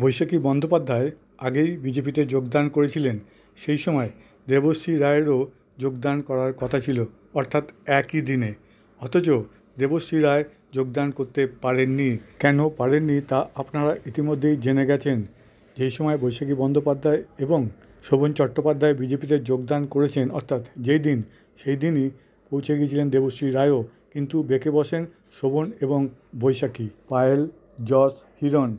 বৈশাখী বন্দ্যোপাধ্যায় আগেই বিজেপিতে যোগদান করেছিলেন সেই সময় দেবশ্রী রায়েরও যোগদান করার কথা ছিল অর্থাৎ একই দিনে অথচ দেবশ্রী রায় যোগদান করতে পারেননি কেন পারেননি তা আপনারা ইতিমধ্যেই জেনে গেছেন যেই সময় বৈশাখী বন্দ্যোপাধ্যায় এবং শোভন চট্টোপাধ্যায় বিজেপিতে যোগদান করেছেন অর্থাৎ যেই দিন সেই দিনই পৌঁছে গিয়েছিলেন দেবশ্রী রায়ও কিন্তু বেঁকে বসেন শোভন এবং বৈশাখী পায়েল যশ হিরণ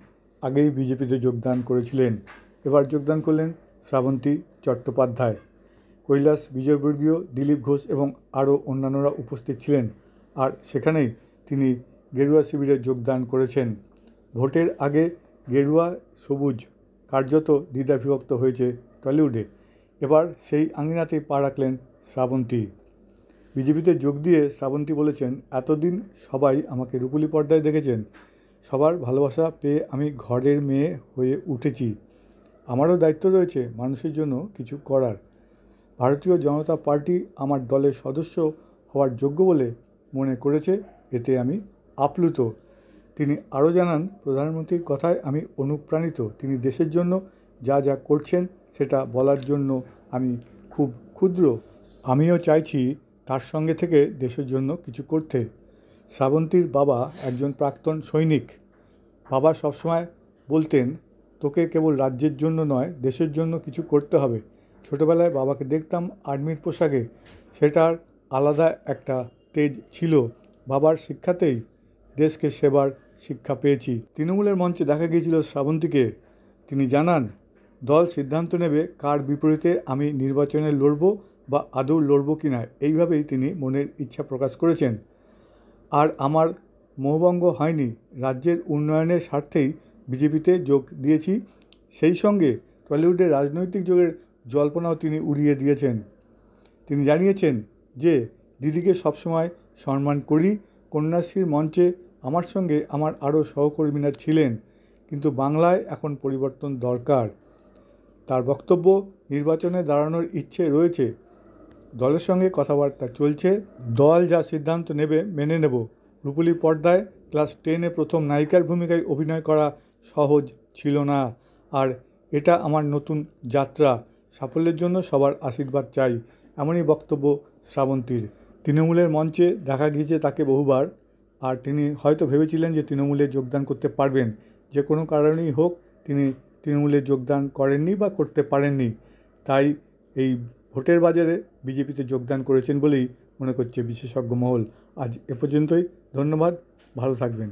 আগেই বিজেপিতে যোগদান করেছিলেন এবার যোগদান করলেন শ্রাবন্তী চট্টোপাধ্যায় কৈলাস বিজয়বর্গীয় দিলীপ ঘোষ এবং আরও অন্যান্যরা উপস্থিত ছিলেন আর সেখানেই তিনি গেরুয়া শিবিরে যোগদান করেছেন ভোটের আগে গেরুয়া সবুজ কার্যত দ্বিধাবিভক্ত হয়েছে টলিউডে এবার সেই আঙিনাতেই পা রাখলেন শ্রাবন্তী বিজেপিতে যোগ দিয়ে শ্রাবন্তী বলেছেন এতদিন সবাই আমাকে রুপুলি পর্দায় দেখেছেন সবার ভালোবাসা পেয়ে আমি ঘরের মেয়ে হয়ে উঠেছি আমারও দায়িত্ব রয়েছে মানুষের জন্য কিছু করার ভারতীয় জনতা পার্টি আমার দলের সদস্য হওয়ার যোগ্য বলে মনে করেছে এতে আমি আপ্লুত তিনি আরও জানান প্রধানমন্ত্রীর কথায় আমি অনুপ্রাণিত তিনি দেশের জন্য যা যা করছেন সেটা বলার জন্য আমি খুব ক্ষুদ্র আমিও চাইছি তার সঙ্গে থেকে দেশের জন্য কিছু করতে শ্রাবন্তীর বাবা একজন প্রাক্তন সৈনিক বাবা সবসময় বলতেন তোকে কেবল রাজ্যের জন্য নয় দেশের জন্য কিছু করতে হবে ছোটোবেলায় বাবাকে দেখতাম আর্মির পোশাকে সেটার আলাদা একটা তেজ ছিল বাবার শিক্ষাতেই দেশকে সেবার শিক্ষা পেয়েছি তৃণমূলের মঞ্চে দেখা গিয়েছিল শ্রাবন্তীকে তিনি জানান দল সিদ্ধান্ত নেবে কার বিপরীতে আমি নির্বাচনে লড়ব বা আদৌ লড়ব কি না এইভাবেই তিনি মনের ইচ্ছা প্রকাশ করেছেন আর আমার মোহভঙ্গ হয়নি রাজ্যের উন্নয়নের স্বার্থেই বিজেপিতে যোগ দিয়েছি সেই সঙ্গে টলিউডের রাজনৈতিক যোগের জল্পনাও তিনি উড়িয়ে দিয়েছেন তিনি জানিয়েছেন যে দিদিকে সবসময় সম্মান করি কন্যাশ্রীর মঞ্চে আমার সঙ্গে আমার আরও সহকর্মীরা ছিলেন কিন্তু বাংলায় এখন পরিবর্তন দরকার তার বক্তব্য নির্বাচনে দাঁড়ানোর ইচ্ছে রয়েছে দলের সঙ্গে কথাবার্তা চলছে দল যা সিদ্ধান্ত নেবে মেনে নেব রূপুলি পর্দায় ক্লাস টেনে প্রথম নায়িকার ভূমিকায় অভিনয় করা সহজ ছিল না আর এটা আমার নতুন যাত্রা সাফল্যের জন্য সবার আশীর্বাদ চাই এমনই বক্তব্য শ্রাবন্তীর তৃণমূলের মঞ্চে দেখা গিয়েছে তাকে বহুবার আর তিনি হয়তো ভেবেছিলেন যে তৃণমূলে যোগদান করতে পারবেন যে কোনো কারণেই হোক তিনি তৃণমূলে যোগদান করেননি বা করতে পারেননি তাই এই ভোটের বাজারে বিজেপিতে যোগদান করেছেন বলেই মনে করছে বিশেষজ্ঞ মহল আজ এ পর্যন্তই ধন্যবাদ ভালো থাকবেন